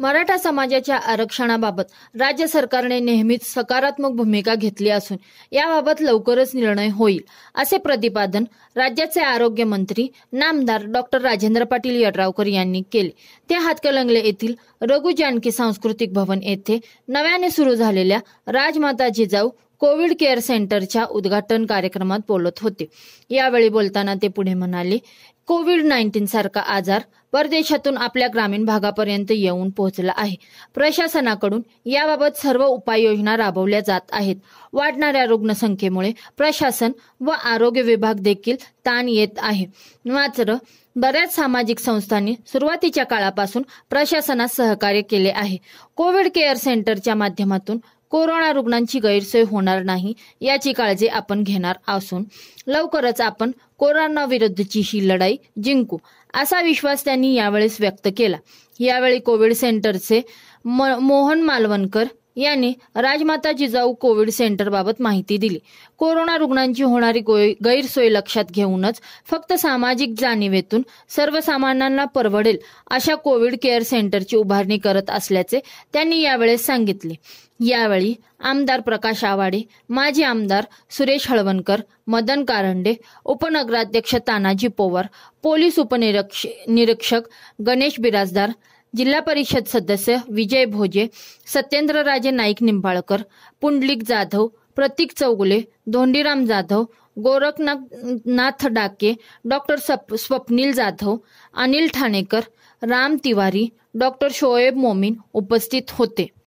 मराठा समाजाच्या आरक्षणाबाबत राज्य सरकारने नेहमीच सकारात्मक भूमिका घेतली असून याबाबत लवकरच निर्णय होईल असे प्रतिपादन राज्याचे आरोग्य मंत्री नामदार डॉक्टर राजेंद्र पाटील यड्रावकर यांनी केले ते हातकलंगले येथील रघु जानकी सांस्कृतिक भवन येथे नव्याने सुरू झालेल्या राजमाता जिजाऊ कोविड केअर सेंटरच्या उद्घाटन कार्यक्रमात बोलत होते यावेळी बोलताना ते पुढे म्हणाले कोविड नाईन्टीन सारखा आजार परदेशातून आपल्या ग्रामीण भागापर्यंत येऊन पोहोचला आहे प्रशासनाकडून याबाबत सर्व उपाययोजना राबवल्या जात आहेत वाढणाऱ्या रुग्णसंख्येमुळे प्रशासन व आरोग्य विभाग देखील ताण येत आहे मात्र बऱ्याच सामाजिक संस्थांनी सुरुवातीच्या काळापासून प्रशासनास सहकार्य केले आहे कोविड केअर सेंटरच्या माध्यमातून कोरोना रुग्णांची गैरसोय होणार नाही याची काळजी आपण घेणार असून लवकरच आपण कोरोना विरुद्धची ही लढाई जिंकू असा विश्वास त्यांनी यावेळेस व्यक्त केला यावेळी कोविड सेंटरचे मोहन मालवणकर यांनी राजमाता जिजाऊ कोविड सेंटरबाबत माहिती दिली कोरोना रुग्णांची होणारी गैरसोय लक्षात घेऊनच फक्त सामाजिक जाणीवेतून सर्वसामान्यांना परवडेल अशा कोविड केअर सेंटरची उभारणी करत असल्याचे त्यांनी यावेळेस सांगितले यावेळी आमदार प्रकाश आवाडे माजी आमदार सुरेश हळवणकर मदन कारंडे उपनगराध्यक्ष तानाजी पोवार पोलीस उपनिरीक्षक निरीक्षक गणेश बिराजदार जिल्हा परिषद सदस्य विजय भोजे सत्येंद्रराजे नाईक निंबाळकर पुंडलिक जाधव प्रतीक चौगुले धोंडीराम जाधव गोरखनाथ नाथ डाके डॉक्टर सप स्वप्नील जाधव अनिल ठाणेकर राम तिवारी डॉक्टर शोएब मोमीन उपस्थित होते